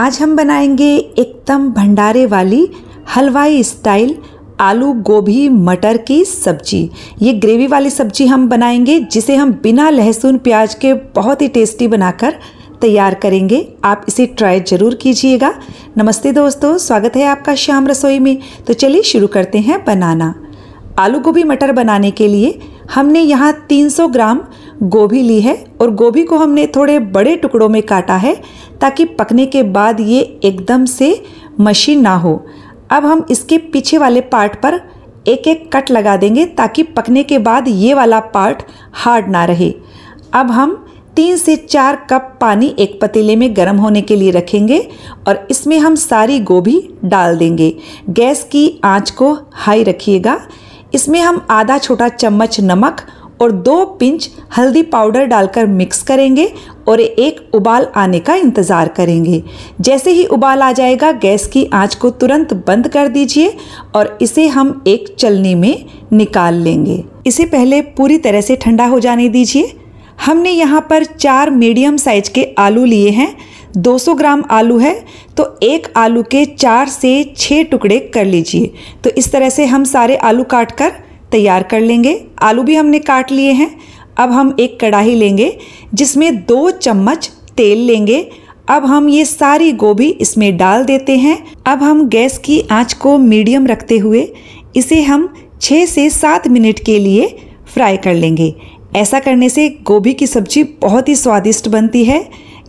आज हम बनाएंगे एकदम भंडारे वाली हलवाई स्टाइल आलू गोभी मटर की सब्जी ये ग्रेवी वाली सब्जी हम बनाएंगे जिसे हम बिना लहसुन प्याज के बहुत ही टेस्टी बनाकर तैयार करेंगे आप इसे ट्राई ज़रूर कीजिएगा नमस्ते दोस्तों स्वागत है आपका श्याम रसोई में तो चलिए शुरू करते हैं बनाना आलू गोभी मटर बनाने के लिए हमने यहाँ 300 ग्राम गोभी ली है और गोभी को हमने थोड़े बड़े टुकड़ों में काटा है ताकि पकने के बाद ये एकदम से मशीन ना हो अब हम इसके पीछे वाले पार्ट पर एक एक कट लगा देंगे ताकि पकने के बाद ये वाला पार्ट हार्ड ना रहे अब हम तीन से चार कप पानी एक पतीले में गर्म होने के लिए रखेंगे और इसमें हम सारी गोभी डाल देंगे गैस की आंच को हाई रखिएगा इसमें हम आधा छोटा चम्मच नमक और दो पिंच हल्दी पाउडर डालकर मिक्स करेंगे और एक उबाल आने का इंतज़ार करेंगे जैसे ही उबाल आ जाएगा गैस की आंच को तुरंत बंद कर दीजिए और इसे हम एक चलनी में निकाल लेंगे इसे पहले पूरी तरह से ठंडा हो जाने दीजिए हमने यहाँ पर चार मीडियम साइज के आलू लिए हैं 200 ग्राम आलू है तो एक आलू के चार से छः टुकड़े कर लीजिए तो इस तरह से हम सारे आलू काट कर तैयार कर लेंगे आलू भी हमने काट लिए हैं अब हम एक कढ़ाई लेंगे जिसमें दो चम्मच तेल लेंगे अब हम ये सारी गोभी इसमें डाल देते हैं अब हम गैस की आंच को मीडियम रखते हुए इसे हम छः से सात मिनट के लिए फ्राई कर लेंगे ऐसा करने से गोभी की सब्जी बहुत ही स्वादिष्ट बनती है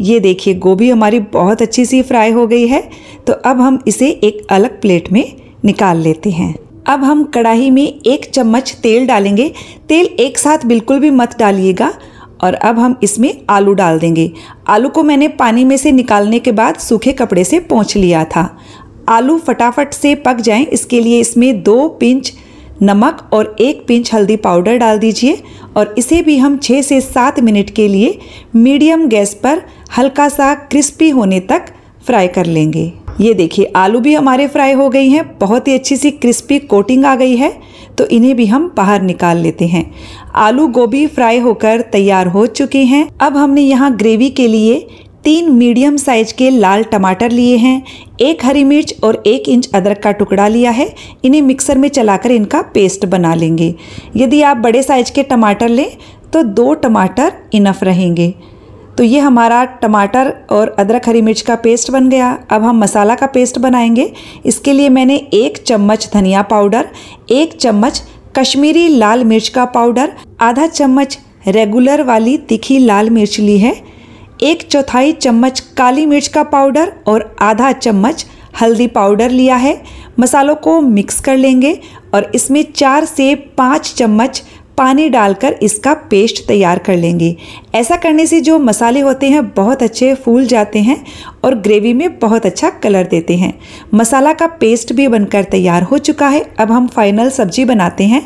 ये देखिए गोभी हमारी बहुत अच्छी सी फ्राई हो गई है तो अब हम इसे एक अलग प्लेट में निकाल लेते हैं अब हम कढ़ाई में एक चम्मच तेल डालेंगे तेल एक साथ बिल्कुल भी मत डालिएगा और अब हम इसमें आलू डाल देंगे आलू को मैंने पानी में से निकालने के बाद सूखे कपड़े से पोंछ लिया था आलू फटाफट से पक जाएं इसके लिए इसमें दो पिंच नमक और एक पिंच हल्दी पाउडर डाल दीजिए और इसे भी हम छः से सात मिनट के लिए मीडियम गैस पर हल्का सा क्रिस्पी होने तक फ्राई कर लेंगे ये देखिए आलू भी हमारे फ्राई हो गई हैं बहुत ही अच्छी सी क्रिस्पी कोटिंग आ गई है तो इन्हें भी हम बाहर निकाल लेते हैं आलू गोभी फ्राई होकर तैयार हो चुके हैं अब हमने यहाँ ग्रेवी के लिए तीन मीडियम साइज के लाल टमाटर लिए हैं एक हरी मिर्च और एक इंच अदरक का टुकड़ा लिया है इन्हें मिक्सर में चलाकर इनका पेस्ट बना लेंगे यदि आप बड़े साइज के टमाटर लें तो दो टमाटर इनफ रहेंगे तो ये हमारा टमाटर और अदरक हरी मिर्च का पेस्ट बन गया अब हम मसाला का पेस्ट बनाएंगे इसके लिए मैंने एक चम्मच धनिया पाउडर एक चम्मच कश्मीरी लाल मिर्च का पाउडर आधा चम्मच रेगुलर वाली तीखी लाल मिर्च ली है एक चौथाई चम्मच काली मिर्च का पाउडर और आधा चम्मच हल्दी पाउडर लिया है मसालों को मिक्स कर लेंगे और इसमें चार से पाँच चम्मच पानी डालकर इसका पेस्ट तैयार कर लेंगे ऐसा करने से जो मसाले होते हैं बहुत अच्छे फूल जाते हैं और ग्रेवी में बहुत अच्छा कलर देते हैं मसाला का पेस्ट भी बनकर तैयार हो चुका है अब हम फाइनल सब्जी बनाते हैं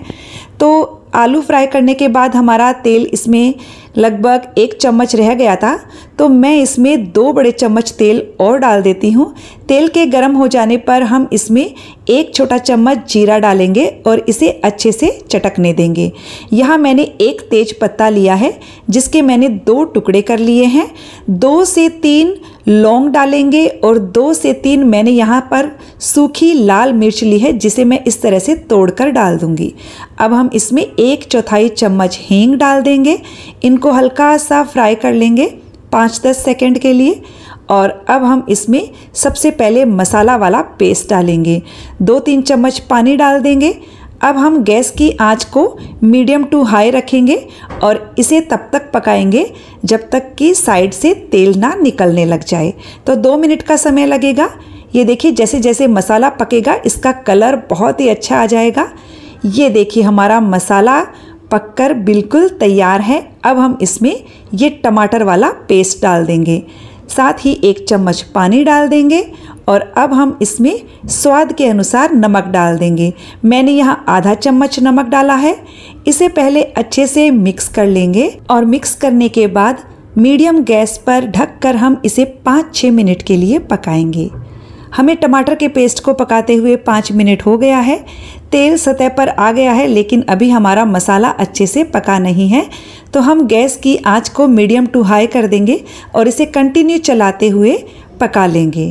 तो आलू फ्राई करने के बाद हमारा तेल इसमें लगभग एक चम्मच रह गया था तो मैं इसमें दो बड़े चम्मच तेल और डाल देती हूँ तेल के गर्म हो जाने पर हम इसमें एक छोटा चम्मच जीरा डालेंगे और इसे अच्छे से चटकने देंगे यहाँ मैंने एक तेज पत्ता लिया है जिसके मैंने दो टुकड़े कर लिए हैं दो से तीन लौंग डालेंगे और दो से तीन मैंने यहाँ पर सूखी लाल मिर्च ली है जिसे मैं इस तरह से तोड़कर डाल दूंगी अब हम इसमें एक चौथाई चम्मच हींग डाल देंगे इनको हल्का सा फ्राई कर लेंगे पाँच दस सेकेंड के लिए और अब हम इसमें सबसे पहले मसाला वाला पेस्ट डालेंगे दो तीन चम्मच पानी डाल देंगे अब हम गैस की आंच को मीडियम टू हाई रखेंगे और इसे तब तक पकाएंगे जब तक कि साइड से तेल ना निकलने लग जाए तो दो मिनट का समय लगेगा ये देखिए जैसे जैसे मसाला पकेगा इसका कलर बहुत ही अच्छा आ जाएगा ये देखिए हमारा मसाला पककर बिल्कुल तैयार है अब हम इसमें ये टमाटर वाला पेस्ट डाल देंगे साथ ही एक चम्मच पानी डाल देंगे और अब हम इसमें स्वाद के अनुसार नमक डाल देंगे मैंने यहाँ आधा चम्मच नमक डाला है इसे पहले अच्छे से मिक्स कर लेंगे और मिक्स करने के बाद मीडियम गैस पर ढककर हम इसे पाँच छः मिनट के लिए पकाएंगे हमें टमाटर के पेस्ट को पकाते हुए पाँच मिनट हो गया है तेल सतह पर आ गया है लेकिन अभी हमारा मसाला अच्छे से पका नहीं है तो हम गैस की आंच को मीडियम टू हाई कर देंगे और इसे कंटिन्यू चलाते हुए पका लेंगे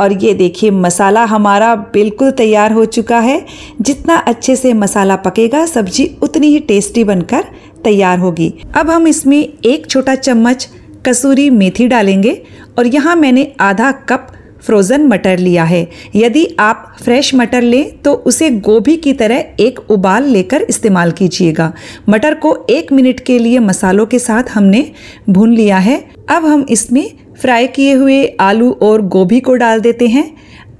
और ये देखिए मसाला हमारा बिल्कुल तैयार हो चुका है जितना अच्छे से मसाला पकेगा सब्जी उतनी ही टेस्टी बनकर तैयार होगी अब हम इसमें एक छोटा चम्मच कसूरी मेथी डालेंगे और यहाँ मैंने आधा कप फ्रोज़न मटर लिया है यदि आप फ्रेश मटर लें तो उसे गोभी की तरह एक उबाल लेकर इस्तेमाल कीजिएगा मटर को एक मिनट के लिए मसालों के साथ हमने भून लिया है अब हम इसमें फ्राई किए हुए आलू और गोभी को डाल देते हैं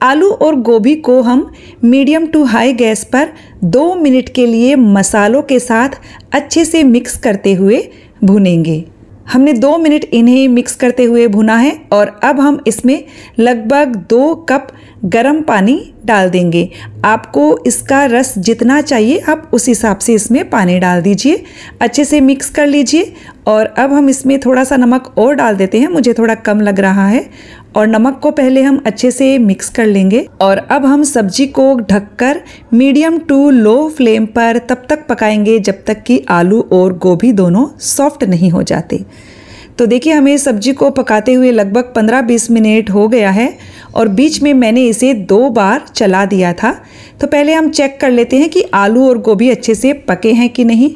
आलू और गोभी को हम मीडियम टू हाई गैस पर दो मिनट के लिए मसालों के साथ अच्छे से मिक्स करते हुए भुनेंगे हमने दो मिनट इन्हें मिक्स करते हुए भुना है और अब हम इसमें लगभग दो कप गर्म पानी डाल देंगे आपको इसका रस जितना चाहिए आप उस हिसाब से इसमें पानी डाल दीजिए अच्छे से मिक्स कर लीजिए और अब हम इसमें थोड़ा सा नमक और डाल देते हैं मुझे थोड़ा कम लग रहा है और नमक को पहले हम अच्छे से मिक्स कर लेंगे और अब हम सब्जी को ढककर मीडियम टू लो फ्लेम पर तब तक पकाएंगे जब तक कि आलू और गोभी दोनों सॉफ्ट नहीं हो जाते तो देखिए हमें सब्जी को पकाते हुए लगभग 15-20 मिनट हो गया है और बीच में मैंने इसे दो बार चला दिया था तो पहले हम चेक कर लेते हैं कि आलू और गोभी अच्छे से पके हैं कि नहीं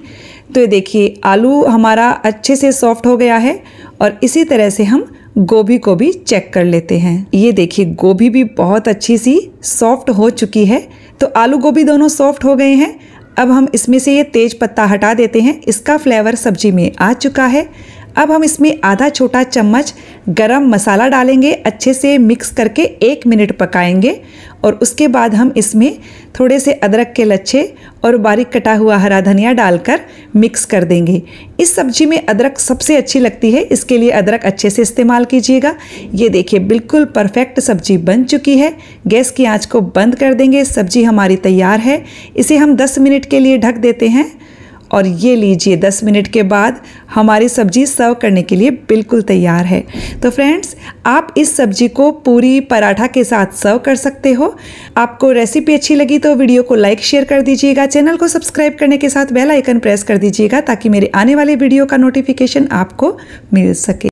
तो ये देखिए आलू हमारा अच्छे से सॉफ्ट हो गया है और इसी तरह से हम गोभी को भी चेक कर लेते हैं ये देखिए गोभी भी बहुत अच्छी सी सॉफ्ट हो चुकी है तो आलू गोभी दोनों सॉफ्ट हो गए हैं अब हम इसमें से ये तेज पत्ता हटा देते हैं इसका फ्लेवर सब्जी में आ चुका है अब हम इसमें आधा छोटा चम्मच गरम मसाला डालेंगे अच्छे से मिक्स करके एक मिनट पकाएंगे और उसके बाद हम इसमें थोड़े से अदरक के लच्छे और बारीक कटा हुआ हरा धनिया डालकर मिक्स कर देंगे इस सब्जी में अदरक सबसे अच्छी लगती है इसके लिए अदरक अच्छे से इस्तेमाल कीजिएगा ये देखिए बिल्कुल परफेक्ट सब्जी बन चुकी है गैस की आंच को बंद कर देंगे सब्जी हमारी तैयार है इसे हम 10 मिनट के लिए ढक देते हैं और ये लीजिए 10 मिनट के बाद हमारी सब्जी सर्व करने के लिए बिल्कुल तैयार है तो फ्रेंड्स आप इस सब्जी को पूरी पराठा के साथ सर्व कर सकते हो आपको रेसिपी अच्छी लगी तो वीडियो को लाइक शेयर कर दीजिएगा चैनल को सब्सक्राइब करने के साथ बेल आइकन प्रेस कर दीजिएगा ताकि मेरे आने वाले वीडियो का नोटिफिकेशन आपको मिल सके